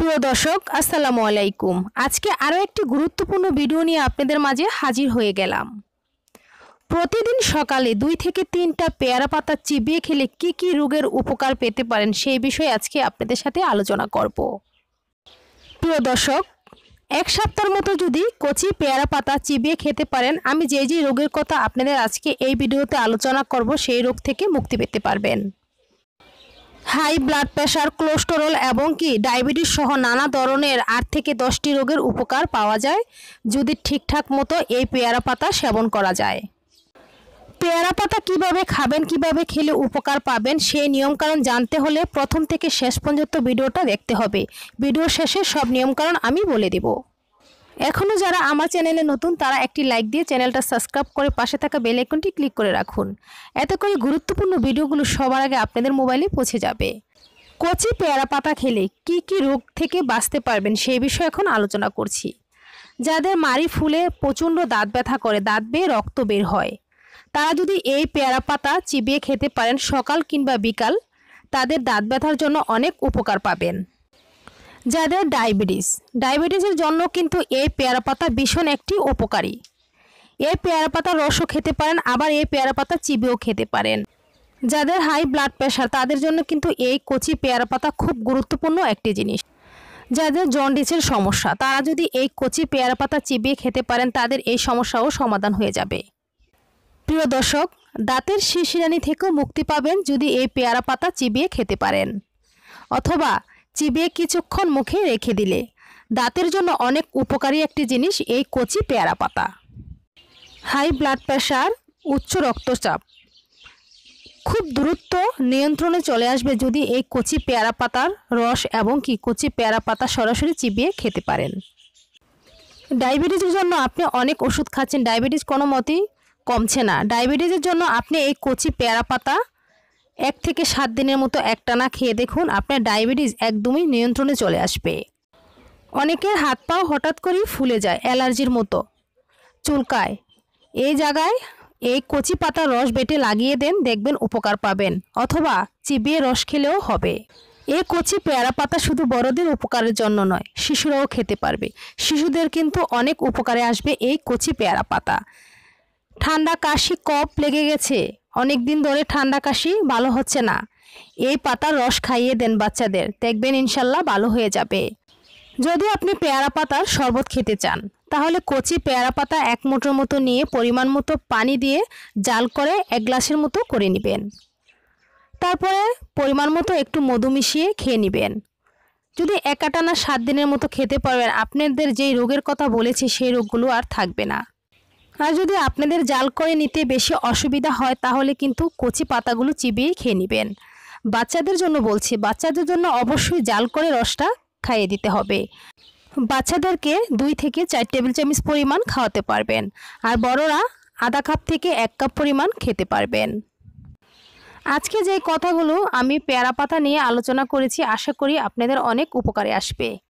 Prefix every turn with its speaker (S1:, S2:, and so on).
S1: প্রিয় দর্শক আসসালামু আলাইকুম আজকে আরও একটি গুরুত্বপূর্ণ ভিডিও নিয়ে আপনাদের মাঝে হাজির হয়ে গেলাম প্রতিদিন সকালে দুই থেকে তিনটা পেয়ারা পাতা চিবিয়ে খেলে কি কি রোগের উপকার পেতে পারেন সেই বিষয়ে আজকে আপনাদের সাথে আলোচনা করব প্রিয় দর্শক এক সপ্তাহের মতো যদি কচি পেয়ারা পাতা চিবিয়ে খেতে পারেন আমি যে যে রোগের কথা আপনাদের আজকে এই ভিডিওতে আলোচনা করব সেই রোগ থেকে মুক্তি পেতে পারবেন হাই ব্লাড প্রেশার কোলেস্টেরল এবং কি ডায়াবেটিস সহ নানা ধরনের আট থেকে দশটি রোগের উপকার পাওয়া যায় যদি ঠিকঠাক মতো এই পেয়ারা পাতা সেবন করা যায় পেয়ারা পাতা কীভাবে খাবেন কিভাবে খেলে উপকার পাবেন সেই নিয়মকানুন জানতে হলে প্রথম থেকে শেষ পর্যন্ত ভিডিওটা দেখতে হবে ভিডিও শেষে সব নিয়মকানুন আমি বলে দেবো এখনও যারা আমার চ্যানেলে নতুন তারা একটি লাইক দিয়ে চ্যানেলটা সাবস্ক্রাইব করে পাশে থাকা বেল আইকনটি ক্লিক করে রাখুন এত করে গুরুত্বপূর্ণ ভিডিওগুলো সবার আগে আপনাদের মোবাইলে পৌঁছে যাবে কচি পেয়ারা পাতা খেলে কি কি রোগ থেকে বাঁচতে পারবেন সেই বিষয়ে এখন আলোচনা করছি যাদের মারি ফুলে প্রচণ্ড দাঁত ব্যথা করে দাঁত বেয়ে রক্ত বের হয় তারা যদি এই পেয়ারা পাতা চিবিয়ে খেতে পারেন সকাল কিংবা বিকাল তাদের দাঁত ব্যথার জন্য অনেক উপকার পাবেন যাদের ডায়াবেটিস ডায়াবেটিসের জন্য কিন্তু এই পেয়ারা পাতা ভীষণ একটি উপকারী এই পেয়ারা পাতা রসও খেতে পারেন আবার এই পেয়ারা পাতা চিবিও খেতে পারেন যাদের হাই ব্লাড প্রেশার তাদের জন্য কিন্তু এই কচি পেয়ারা পাতা খুব গুরুত্বপূর্ণ একটি জিনিস যাদের জন্ডিসের সমস্যা তারা যদি এই কচি পেয়ারা পাতা চিবিয়ে খেতে পারেন তাদের এই সমস্যাও সমাধান হয়ে যাবে প্রিয় দর্শক দাঁতের শিশিরানি থেকেও মুক্তি পাবেন যদি এই পেয়ারা পাতা চিবিয়ে খেতে পারেন অথবা চিবিয়ে কিছুক্ষণ মুখে রেখে দিলে দাঁতের জন্য অনেক উপকারী একটি জিনিস এই কচি পেয়ারা পাতা হাই ব্লাড প্রেশার উচ্চ রক্তচাপ খুব দ্রুত নিয়ন্ত্রণে চলে আসবে যদি এই কচি পেয়ারা পাতার রস এবং কি কচি পেয়ারা পাতা সরাসরি চিবিয়ে খেতে পারেন ডায়াবেটিসের জন্য আপনি অনেক ওষুধ খাচ্ছেন ডায়াবেটিস কোনো মতেই কমছে না ডায়াবেটিসের জন্য আপনি এই কচি পেয়ারা পাতা এক থেকে সাত দিনের মতো একটানা খেয়ে দেখুন আপনার ডায়াবেটিস একদমই নিয়ন্ত্রণে চলে আসবে অনেকের হাত পাও হঠাৎ করেই ফুলে যায় অ্যালার্জির মতো চুলকায় এই জায়গায় এই কচি পাতার রস বেটে লাগিয়ে দেন দেখবেন উপকার পাবেন অথবা চিবিয়ে রস খেলেও হবে এই কচি পেয়ারা পাতা শুধু বড়দের উপকারের জন্য নয় শিশুরাও খেতে পারবে শিশুদের কিন্তু অনেক উপকারে আসবে এই কচি পেয়ারা পাতা ঠান্ডা কাশি কপ লেগে গেছে অনেক দিন ধরে ঠান্ডা কাশি ভালো হচ্ছে না এই পাতার রস খাইয়ে দেন বাচ্চাদের দেখবেন ইনশাল্লাহ ভালো হয়ে যাবে যদি আপনি পেয়ারা পাতার শরবত খেতে চান তাহলে কচি পেয়ারা পাতা এক মুঠোর মতো নিয়ে পরিমাণ মতো পানি দিয়ে জাল করে এক গ্লাসের মতো করে নেবেন তারপরে পরিমাণ মতো একটু মধু মিশিয়ে খেয়ে নেবেন যদি একাটানা সাত দিনের মতো খেতে পারবেন আপনাদের যেই রোগের কথা বলেছি সেই রোগগুলো আর থাকবে না আর যদি আপনাদের জাল করে নিতে বেশি অসুবিধা হয় তাহলে কিন্তু কচি পাতাগুলো চিবিয়ে খেয়ে নেবেন বাচ্চাদের জন্য বলছি বাচ্চাদের জন্য অবশ্যই জাল করে রসটা খাইয়ে দিতে হবে বাচ্চাদেরকে দুই থেকে চার টেবিল চামচ পরিমাণ খাওয়াতে পারবেন আর বড়রা আধা কাপ থেকে এক কাপ পরিমাণ খেতে পারবেন আজকে যে কথাগুলো আমি পেয়ারা পাতা নিয়ে আলোচনা করেছি আশা করি আপনাদের অনেক উপকারে আসবে